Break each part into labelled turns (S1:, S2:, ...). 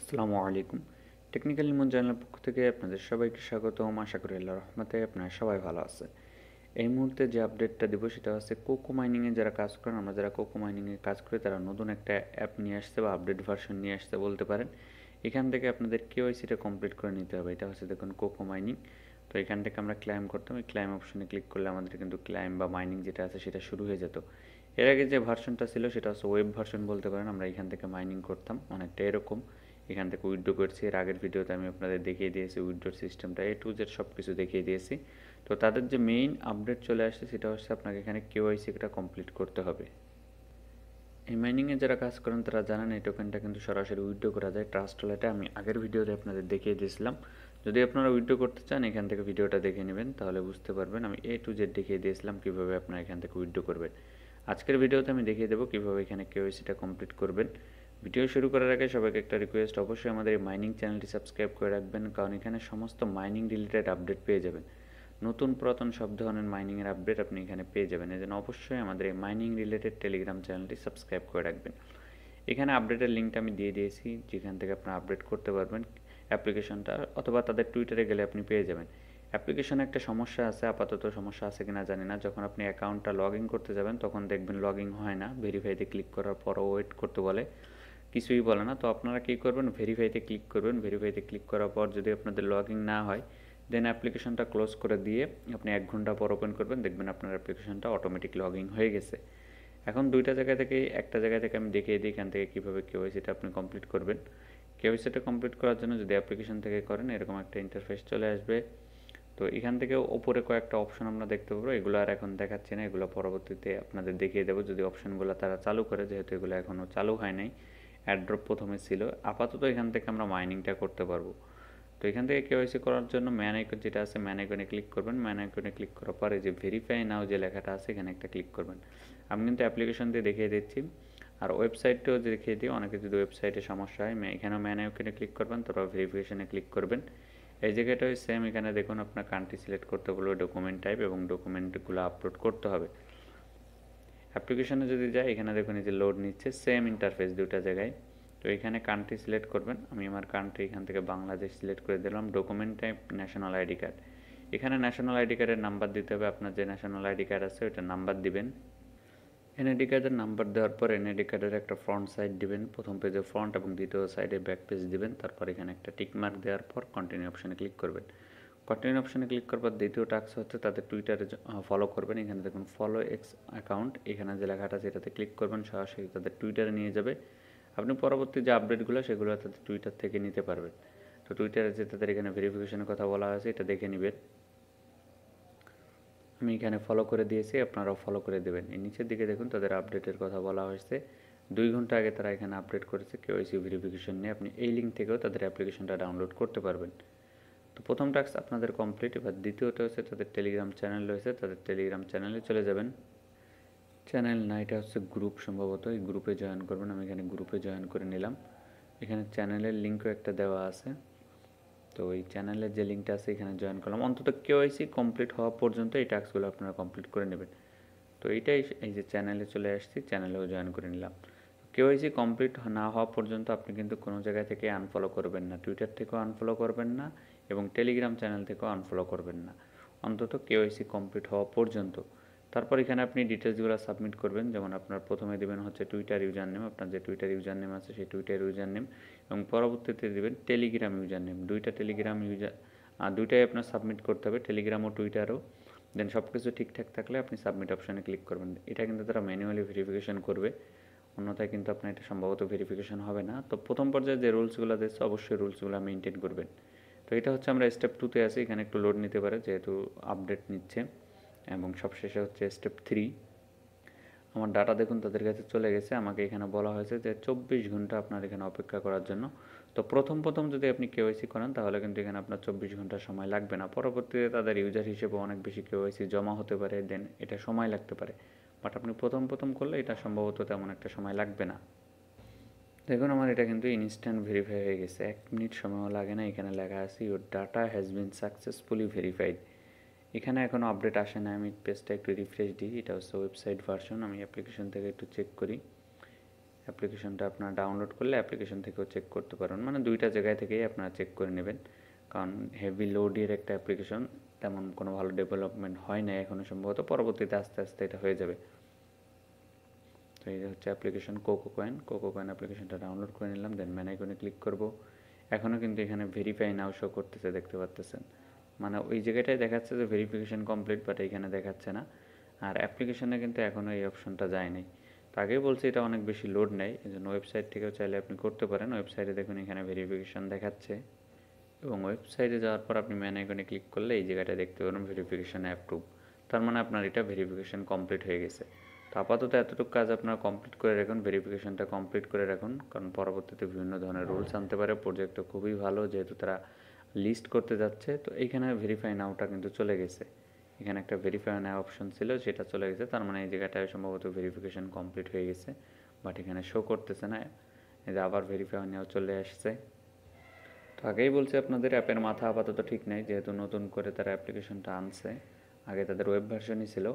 S1: আসসালামু আলাইকুম টেকনিক্যাল ইমন চ্যানেলের পক্ষ থেকে আপনাদের সবাইকে স্বাগতম আশা করি আল্লাহ রহমতে আপনারা সবাই ভালো আছে এই মুহূর্তে যে আপডেটটা দিব সেটা হচ্ছে কোকো মাইনিংয়ে যারা কাজ করেন আমরা যারা কোকো মাইনিংয়ে কাজ করি তারা নতুন একটা অ্যাপ নিয়ে আসছে বা আপডেট ভার্সন নিয়ে আসতে বলতে পারেন এখান থেকে আপনাদের কেওয়াইসিটা কমপ্লিট করে নিতে হবে এটা হচ্ছে দেখুন কোকো মাইনিং তো এখান থেকে আমরা ক্লাইম করতাম এই ক্লাইম অপশনে ক্লিক করলে আমাদের কিন্তু ক্লাইম বা মাইনিং যেটা আছে সেটা শুরু হয়ে যেত এর আগে যে ভার্সনটা ছিল সেটা হচ্ছে ওয়েব ভার্সন বলতে পারেন আমরা এখান থেকে মাইনিং করতাম অনেকটা এরকম এখান থেকে উইড্রো করছি এর আগের ভিডিওতে আমি আপনাদের দেখিয়ে দিয়েছি উইড্রোর সিস্টেমটা এ টু জেড সব কিছু দেখিয়ে দিয়েছি তো তাদের যে মেইন আপডেট চলে আসছে সেটা হচ্ছে আপনাকে এখানে কেওয়াইসিটা কমপ্লিট করতে হবে এই মাইনিংয়ে যারা কাজ করেন তারা জানেন এই টোকেনটা কিন্তু সরাসরি উইড্রো করা যায় ট্রাস্ট ওয়ালেটে আমি আগের ভিডিওতে আপনাদের দেখিয়ে দিয়েছিলাম যদি আপনারা উইড্রো করতে চান এখান থেকে ভিডিওটা দেখে নেবেন তাহলে বুঝতে পারবেন আমি এ টু জেড দেখিয়ে দিয়েছিলাম কীভাবে আপনারা এখান থেকে উইড্রো করবেন আজকের ভিডিওতে আমি দেখিয়ে দেবো কীভাবে এখানে কেওয়াইসিটা কমপ্লিট করবেন ভিডিও শুরু করার আগে সবাইকে একটা রিকোয়েস্ট অবশ্যই আমাদের এই মাইনিং চ্যানেলটি সাবস্ক্রাইব করে রাখবেন কারণ এখানে সমস্ত মাইনিং রিলেটেড আপডেট পেয়ে যাবেন নতুন পুরাতন সব ধরনের মাইনিংয়ের আপডেট আপনি এখানে পেয়ে যাবেন এই জন্য অবশ্যই আমাদের এই মাইনিং রিলেটেড টেলিগ্রাম চ্যানেলটি সাবস্ক্রাইব করে রাখবেন এখানে আপডেটের লিঙ্কটা আমি দিয়ে দিয়েছি যেখান থেকে আপনারা আপডেট করতে পারবেন অ্যাপ্লিকেশনটা অথবা তাদের টুইটারে গেলে আপনি পেয়ে যাবেন অ্যাপ্লিকেশনে একটা সমস্যা আছে আপাতত সমস্যা আছে কিনা জানি না যখন আপনি অ্যাকাউন্টটা লগ করতে যাবেন তখন দেখবেন লগ হয় না ভেরিফাইতে ক্লিক করার পরও ওয়েট করতে বলে কিছুই বলে না তো আপনারা কী করবেন ভেরিফাইতে ক্লিক করবেন ভেরিফাইতে ক্লিক করার পর যদি আপনাদের লগ না হয় দেন অ্যাপ্লিকেশনটা ক্লোজ করে দিয়ে আপনি এক ঘন্টা পর ওপেন করবেন দেখবেন আপনার অ্যাপ্লিকেশনটা অটোমেটিক লগ হয়ে গেছে এখন দুইটা জায়গা থেকে একটা জায়গা থেকে আমি দেখিয়ে দিই এখান থেকে কীভাবে কেওয়াইসিটা আপনি কমপ্লিট করবেন কেওয়াইসিটা কমপ্লিট করার জন্য যদি অ্যাপ্লিকেশন থেকে করেন এরকম একটা ইন্টারফেস চলে আসবে তো এখান থেকে ওপরে কয়েকটা অপশন আমরা দেখতে পাবো এগুলো আর এখন দেখাচ্ছি না এগুলো পরবর্তীতে আপনাদের দেখিয়ে দেবো যদি অপশনগুলো তারা চালু করে যেহেতু এগুলো এখনও চালু হয় নাই অ্যাড্রপ প্রথমে ছিল আপাতত এখান থেকে আমরা মাইনিংটা করতে পারবো তো এখান থেকে কেওয়াইসি করার জন্য ম্যান আইকন যেটা আছে ম্যান আইকনে ক্লিক করবেন ম্যান আইকনে ক্লিক করার পরে যে ভেরিফাই নাও যে লেখাটা আছে এখানে একটা ক্লিক করবেন আমি কিন্তু অ্যাপ্লিকেশন দিয়ে দেখিয়ে দিচ্ছি আর ওয়েবসাইটটাও দেখিয়ে দিই অনেকে যদি ওয়েবসাইটে সমস্যা হয় এখানেও ম্যান আইকনে ক্লিক করবেন তারপর ভেরিফিকেশনে ক্লিক করবেন এই জায়গাটা সেম এখানে দেখুন আপনার কান্ট্রি সিলেক্ট করতে বলবে ডকুমেন্ট টাইপ এবং ডকুমেন্টগুলো আপলোড করতে হবে অ্যাপ্লিকেশনে যদি যাই এখানে দেখুন এই যে লোড নিচ্ছে সেম ইন্টারফেস দুটা জায়গায় তো এখানে কান্ট্রি সিলেক্ট করবেন আমি আমার কান্ট্রি এখান থেকে বাংলাদেশ সিলেক্ট করে দিলাম document type national ID card এখানে ন্যাশনাল আইডি কার্ডের নাম্বার দিতে হবে আপনার যে ন্যাশনাল আইডি কার্ড আছে ওইটা নাম্বার দিবেন এনআইডি কার্ডের নাম্বার দেওয়ার পর এনআইডি কার্ডের একটা ফ্রন্ট সাইড দিবেন প্রথম পেজে ফ্রন্ট এবং দ্বিতীয় সাইডে ব্যাক পেজ দিবেন তারপর এখানে একটা টিক মার্ক দেওয়ার পর কন্টিনিউ অপশানে ক্লিক করবেন কন্টিনিউ অপশানে ক্লিক করবার দ্বিতীয় টাস্ক হচ্ছে তাদের টুইটারে ফলো করবেন এখানে দেখুন ফলো এক্স অ্যাকাউন্ট এখানে যে লেখাটা আছে এটাতে ক্লিক করবেন সরাসরি তাদের টুইটারে নিয়ে যাবে আপনি পরবর্তী যে আপডেটগুলো সেগুলো তাদের টুইটার থেকে নিতে পারবেন তো টুইটারে যে তাদের এখানে ভেরিফিকেশনের কথা বলা হয়েছে এটা দেখে নেবেন আমি এখানে ফলো করে দিয়েছি আপনারাও ফলো করে দেবেন এই নিচের দিকে দেখুন তাদের আপডেটের কথা বলা হয়েছে দুই ঘন্টা আগে তারা এখানে আপডেট করেছে এসি ভেরিফিকেশন নিয়ে আপনি এই লিঙ্ক থেকেও তাদের অ্যাপ্লিকেশনটা ডাউনলোড করতে পারবেন তো প্রথম টাস্ক আপনাদের কমপ্লিট এবার দ্বিতীয়টা হচ্ছে তাদের টেলিগ্রাম চ্যানেল রয়েছে তাদের টেলিগ্রাম চ্যানেলে চলে যাবেন চ্যানেল না এটা হচ্ছে গ্রুপ সম্ভবত এই গ্রুপে জয়েন করবেন আমি এখানে গ্রুপে জয়েন করে নিলাম এখানে চ্যানেলের লিঙ্কও একটা দেওয়া আছে তো এই চ্যানেলের যে লিঙ্কটা আছে এখানে জয়েন করলাম অন্তত কেওয়াইসি কমপ্লিট হওয়া পর্যন্ত এই টাস্কগুলো আপনারা কমপ্লিট করে নেবেন তো এইটাই এই যে চ্যানেলে চলে আসছি চ্যানেলেও জয়েন করে নিলাম কেওয়াইসি কমপ্লিট না হওয়া পর্যন্ত আপনি কিন্তু কোনো জায়গা থেকে আনফলো করবেন না টুইটার থেকেও আনফলো করবেন না এবং টেলিগ্রাম চ্যানেল থেকেও আনফলো করবেন না অন্তত কেওয়াইসি কমপ্লিট হওয়া পর্যন্ত তারপর এখানে আপনি ডিটেলসগুলো সাবমিট করবেন যেমন আপনার প্রথমে দেবেন হচ্ছে টুইটার ইউজার নেম আপনার যে টুইটার ইউজার নেম আছে সেই টুইটার ইউজার নেম এবং পরবর্তীতে দেবেন টেলিগ্রাম ইউজার নেম দুইটা টেলিগ্রাম ইউজার আর দুইটাই আপনার সাবমিট করতে হবে টেলিগ্রাম ও টুইটারও দেন সব কিছু ঠিকঠাক থাকলে আপনি সাবমিট অপশানে ক্লিক করবেন এটা কিন্তু তারা ম্যানুয়ালি ভেরিফিকেশান করবে অন্যথায় কিন্তু আপনার এটা সম্ভবত ভেরিফিকেশান হবে না তো প্রথম পর্যায়ে যে রুলসগুলো দিচ্ছে অবশ্যই রুলসগুলো মেনটেন করবেন তো এটা হচ্ছে আমরা স্টেপ টুতে আছি এখানে একটু লোড নিতে পারে যেহেতু আপডেট নিচ্ছে এবং সবশেষে হচ্ছে স্টেপ থ্রি আমার ডাটা দেখুন তাদের কাছে চলে গেছে আমাকে এখানে বলা হয়েছে যে চব্বিশ ঘন্টা আপনার এখানে অপেক্ষা করার জন্য তো প্রথম প্রথম যদি আপনি কেওয়াইসি করেন তাহলে কিন্তু এখানে আপনার চব্বিশ ঘন্টা সময় লাগবে না পরবর্তীতে তাদের ইউজার হিসেবে অনেক বেশি কেওয়াইসি জমা হতে পারে দেন এটা সময় লাগতে পারে বাট আপনি প্রথম প্রথম করলে এটা সম্ভবত তেমন একটা সময় লাগবে না দেখুন আমার এটা কিন্তু ইনস্ট্যান্ট ভেরিফাই হয়ে গেছে এক মিনিট সময়ও লাগে না এখানে লেখা আছে your data has been successfully verified এখানে এখনও আপডেট আসে না আমি পেজটা একটু রিফ্রেশ দিই এটা হচ্ছে ওয়েবসাইট ভার্সন আমি অ্যাপ্লিকেশন থেকে একটু চেক করি অ্যাপ্লিকেশনটা আপনার ডাউনলোড করলে অ্যাপ্লিকেশন থেকেও চেক করতে পারেন মানে দুইটা জায়গায় থেকেই আপনারা চেক করে নেবেন কারণ হেভি লোডের একটা অ্যাপ্লিকেশন তেমন কোনো ভালো ডেভেলপমেন্ট হয় না এখনও সম্ভবত পরবর্তীতে আস্তে আস্তে এটা হয়ে যাবে তো এই হচ্ছে application Coco coin Coco coin অ্যাপ্লিকেশনটা ডাউনলোড করে নিলাম দেন ম্যান আইকনে ক্লিক করব এখনও কিন্তু এখানে ভেরিফাই নাও শো করতেছে দেখতে পাচ্তেছেন মানে ওই জায়গাটায় দেখাচ্ছে যে ভেরিফিকেশন কমপ্লিট বাট এইখানে দেখাচ্ছে না আর অ্যাপ্লিকেশনে কিন্তু এখনও এই অপশনটা যায়নি তো আগেই বলছি এটা অনেক বেশি লোড নেয় এই জন্য ওয়েবসাইট থেকেও চাইলে আপনি করতে পারেন ওয়েবসাইটে দেখুন এখানে ভেরিফিকেশন দেখাচ্ছে এবং ওয়েবসাইটে যাওয়ার পর আপনি ম্যান আইকনে ক্লিক করলে এই জায়গাটা দেখতে পাবেন ভেরিফিকেশন অ্যাপ্রুভ তার মানে আপনার এটা ভেরিফিকেশন কমপ্লিট হয়ে গেছে তো আপাতত এতটুকু কাজ আপনারা কমপ্লিট করে রাখুন ভেরিফিকেশনটা কমপ্লিট করে রাখুন কারণ পরবর্তীতে বিভিন্ন ধরনের রুলস আনতে পারে প্রজেক্টটা খুবই ভালো যেহেতু তারা লিস্ট করতে যাচ্ছে তো এইখানে ভেরিফাই নাওটা কিন্তু চলে গেছে এখানে একটা ভেরিফাই নাও অপশন ছিল সেটা চলে গেছে তার মানে এই জায়গাটায় সম্ভবত ভেরিফিকেশন কমপ্লিট হয়ে গেছে বাট এখানে শো করতেছে না এই যে আবার ভেরিফাই নেওয়া চলে আসছে তো আগেই বলছি আপনাদের অ্যাপের মাথা আপাতত ঠিক নেই যেহেতু নতুন করে তারা অ্যাপ্লিকেশনটা আনছে আগে তাদের ওয়েব ভার্সনই ছিল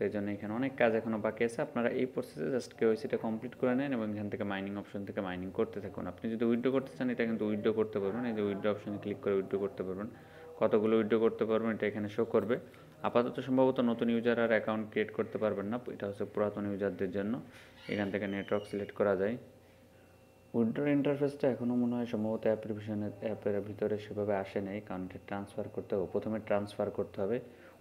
S1: তো এই জন্য এখানে অনেক কাজ এখনও বাকি আছে আপনারা এই প্রসেসে জাস্ট কেউ সেটা কমপ্লিট করে নেন এবং এখান থেকে মাইনিং অপশন থেকে মাইনিং করতে থাকুন আপনি যদি উইড্রো করতে চান এটা কিন্তু উইড্রো করতে পারবেন এই যে উইড্রো অপশনে ক্লিক করে উইড্রো করতে পারবেন কতগুলো উইড্রো করতে পারবেন এটা এখানে শো করবে আপাতত সম্ভবত নতুন ইউজার আর অ্যাকাউন্ট ক্রিয়েট করতে পারবেন না এটা হচ্ছে পুরাতন ইউজারদের জন্য এখান থেকে নেটওয়ার্ক সিলেক্ট করা যায় উইড্রোর ইন্টারফেসটা এখনও মনে হয় সম্ভবত অ্যাপ্লিকেশনের অ্যাপের ভিতরে সেভাবে আসে নাই কারণ ট্রান্সফার করতে হবে প্রথমে ট্রান্সফার করতে হবে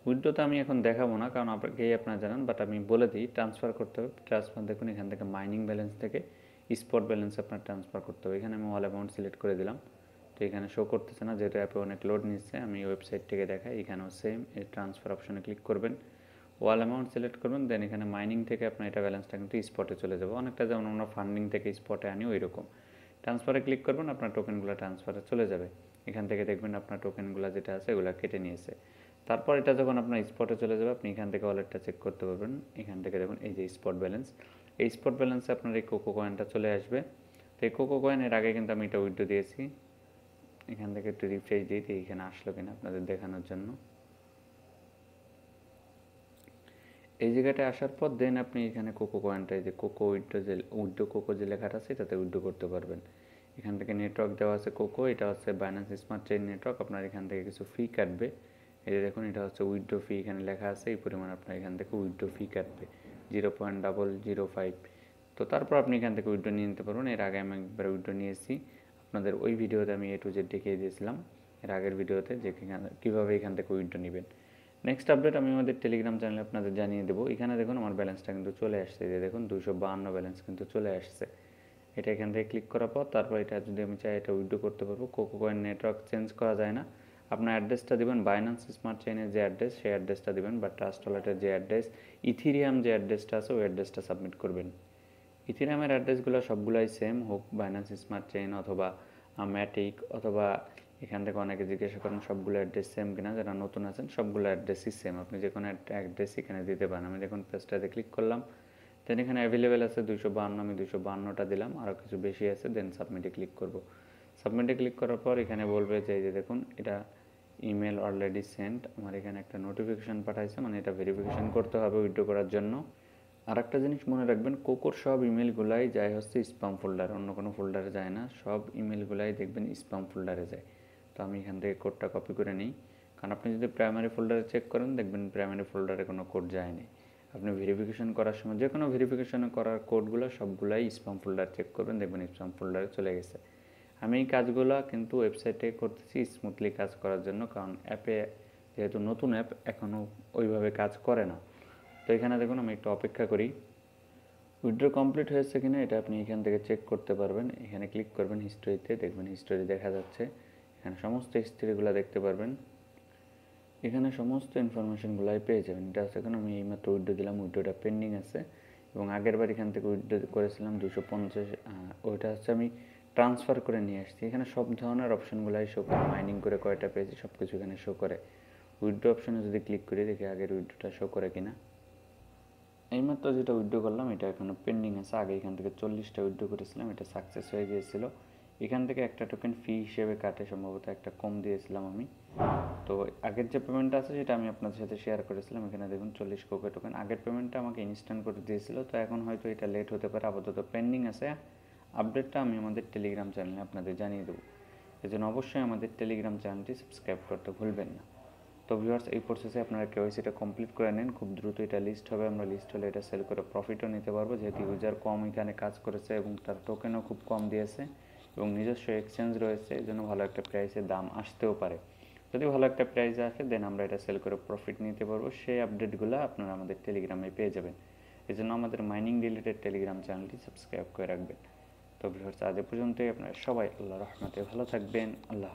S1: উইন্ডোতে আমি এখন দেখাবো না কারণ আপনাকেই আপনারা জানান বাট আমি বলে দিই ট্রান্সফার করতে হবে ট্রান্সফার দেখুন এখান থেকে মাইনিং ব্যালেন্স থেকে স্পট ব্যালেন্স আপনার ট্রান্সফার করতে হবে এখানে আমি অল অ্যামাউন্ট সিলেক্ট করে দিলাম তো এখানে শো করতেছে না যেহেতু অ্যাপে অনেক লোড নিচ্ছে আমি ওয়েবসাইট থেকে দেখাই এখানেও সেম এই ট্রান্সফার অপশনে ক্লিক করবেন ওয়াল অ্যামাউন্ট সিলেক্ট করবেন দেন এখানে মাইনিং থেকে আপনার এটা ব্যালেন্সটা কিন্তু স্পটে চলে যাবে অনেকটা যেমন আমরা ফান্ডিং থেকে স্পটে আনি ওই রকম ট্রান্সফারে ক্লিক করবেন আপনার টোকেনগুলো ট্রান্সফারে চলে যাবে এখান থেকে দেখবেন আপনার টোকেনগুলো যেটা আছে এগুলো কেটে নিয়েছে তারপর এটা যখন আপনার স্পটে চলে যাবে আপনি এখান থেকে ওয়ালেটটা চেক করতে পারবেন এখান থেকে দেখুন এই যে স্পট ব্যালেন্স এই স্পট ব্যালেন্সে আপনার এই কোকো কয়েনটা চলে আসবে তো এই কোকো কয়েনের আগে কিন্তু আমি এটা উইড্রো দিয়েছি এখান থেকে একটু রিফ্রেশ দিয়ে দিই এখানে আসলো কিনা আপনাদের দেখানোর জন্য এই জায়গাটা আসার পর দেন আপনি এখানে কোকো কয়েনটা এই যে কোকো উইড্রো যে উইড্রো কোকো যে লেখাটা আছে এটাতে উইড্রো করতে পারবেন এখান থেকে নেটওয়ার্ক দেওয়া আছে কোকো এটা হচ্ছে বাইন্যান্স স্মার্ট চেইন নেটওয়ার্ক আপনার এখান থেকে কিছু ফি কাটবে এই যে দেখুন এটা হচ্ছে উইড্রো ফি এখানে লেখা আছে এই পরিমাণ আপনার এখান থেকে উইড্রো ফি কাটবে zero point double zero five তো তারপর আপনি এখান থেকে উইড্রো নিয়ে নিতে পারবেন এর আগে আমি একবার উইড্রো নিয়েছি আপনাদের ওই ভিডিওতে আমি এ টু জেড দেখিয়ে দিয়েছিলাম এর আগের ভিডিওতে যে কীভাবে এখান থেকে উইড্রো নেবেন নেক্সট আপডেট আমি আমাদের টেলিগ্রাম চ্যানেলে আপনাদের জানিয়ে দেবো এখানে দেখুন আমার ব্যালেন্সটা কিন্তু চলে আসছে যে দেখুন দুশো বাহান্ন ব্যালেন্স কিন্তু চলে আসছে এটা এখান থেকে ক্লিক করার পর তারপর এটা যদি আমি চাই এটা উইড্রো করতে পারবো কোকো কয়েন নেটওয়ার্ক চেঞ্জ করা যায় না আপনার অ্যাড্রেসটা দেবেন বাইন্যান্স স্মার্ট চেইনের যে অ্যাড্রেস সেই অ্যাড্রেসটা দেবেন বা ট্রাস্ট ওয়ালেটের যে অ্যাড্রেস ইথিরিয়াম যে অ্যাড্রেসটা আছে ওই অ্যাড্রেসটা সাবমিট করবেন ইথিরিয়ামের অ্যাড্রেসগুলো সবগুলাই সেম হোক বাইন্যান্স স্মার্ট চেইন অথবা ম্যাটিক অথবা এখান থেকে অনেকে জিজ্ঞাসা করেন সবগুলো অ্যাড্রেস সেম কিনা যারা নতুন আছেন সবগুলো অ্যাড্রেসই সেম আপনি যে কোনো একটা অ্যাড্রেস এখানে দিতে পারেন আমি যখন পেজটাতে ক্লিক করলাম দেন এখানে অ্যাভেলেবেল আছে দুশো বান্ন আমি দুশো বান্নটা দিলাম আরও কিছু বেশি আছে দেন সাবমিটে ক্লিক করব সাবমিটে ক্লিক করার পর এখানে বলবে যে দেখুন এটা ইমেল অলরেডি সেন্ট আমার এখানে একটা নোটিফিকেশান পাঠাইছে মানে এটা ভেরিফিকেশান করতে হবে উইড্রো করার জন্য আর একটা জিনিস মনে রাখবেন কোকোর সব ইমেলগুলাই যায় হচ্ছে স্প্যাম ফোল্ডার অন্য কোনো ফোল্ডারে যায় না সব ইমেলগুলাই দেখবেন স্প্যাম ফোল্ডারে যায় তো আমি এখান থেকে কোডটা কপি করে নিই কারণ আপনি যদি প্রাইমারি ফোল্ডারে চেক করেন দেখবেন প্রাইমারি ফোল্ডারে কোনো কোড যায়নি আপনি ভেরিফিকেশান করার সময় যে কোনো ভেরিফিকেশান করার কোডগুলো সবগুলাই স্প্যাম ফোল্ডার চেক করবেন দেখবেন স্প্যাম ফোল্ডারে চলে গেছে আমি এই কাজগুলো কিন্তু ওয়েবসাইটে করতেছি স্মুথলি কাজ করার জন্য কারণ অ্যাপে যেহেতু নতুন অ্যাপ এখনও ওইভাবে কাজ করে না তো এখানে দেখুন আমি একটু অপেক্ষা করি উইড্রো কমপ্লিট হয়েছে কিনা এটা আপনি এখান থেকে চেক করতে পারবেন এখানে ক্লিক করবেন হিস্টোরিতে দেখবেন হিস্টোরি দেখা যাচ্ছে এখানে সমস্ত হিস্টোরিগুলো দেখতে পারবেন এখানে সমস্ত ইনফরমেশনগুলাই পেয়ে যাবেন এটা আছে এখন আমি এইমাত্র উইড্রো দিলাম উইড্রোটা পেন্ডিং আছে এবং আগের বার এখান থেকে উইড্রো করেছিলাম দুশো পঞ্চাশ ওইটা হচ্ছে আমি ট্রান্সফার করে নিয়ে আসছি এখানে সব ধরনের অপশনগুলাই শো করে মাইনিং করে কয়টা পেয়েছি সব কিছু এখানে শো করে উইড্রো অপশনে যদি ক্লিক করি দেখি আগের উইড্রোটা শো করে কিনা এইমাত্র যেটা উইড্রো করলাম এটা এখনও পেন্ডিং আছে আগে এখান থেকে চল্লিশটা উইড্রো করেছিলাম এটা সাকসেস হয়ে গিয়েছিল এখান থেকে একটা টোকেন ফি হিসেবে কাটে সম্ভবত একটা কম দিয়েছিলাম আমি তো আগের যে পেমেন্টটা আছে সেটা আমি আপনাদের সাথে শেয়ার করেছিলাম এখানে দেখুন চল্লিশ কোকে টোকেন আগের পেমেন্টটা আমাকে ইনস্ট্যান্ট করে দিয়েছিল তো এখন হয়তো এটা লেট হতে পারে আপাতত পেন্ডিং আছে আপডেটটা আমি আমাদের টেলিগ্রাম চ্যানেলে আপনাদের জানিয়ে দেবো এজন্য অবশ্যই আমাদের টেলিগ্রাম চ্যানেলটি সাবস্ক্রাইব করতে ভুলবেন না তো ভিউয়ার্স এই প্রসেসে আপনারা কেওয়াইসিটা কমপ্লিট করে নেন খুব দ্রুত এটা লিস্ট হবে আমরা লিস্ট হলে এটা সেল করে প্রফিটও নিতে পারবো যেহেতু ইউজার কম এখানে কাজ করেছে এবং তার টোকেনও খুব কম দিয়েছে এবং নিজস্ব এক্সচেঞ্জ রয়েছে এই জন্য ভালো একটা প্রাইসে দাম আসতেও পারে যদি ভালো একটা প্রাইস আসে দেন আমরা এটা সেল করে প্রফিট নিতে পারবো সেই আপডেটগুলো আপনারা আমাদের টেলিগ্রামে পেয়ে যাবেন এই জন্য আমাদের মাইনিং রিলেটেড টেলিগ্রাম চ্যানেলটি সাবস্ক্রাইব করে রাখবেন তবে ভিউর্স আজ পর্যন্তই আপনারা সবাই আল্লাহ রহমতে ভালো থাকবেন আল্লাহ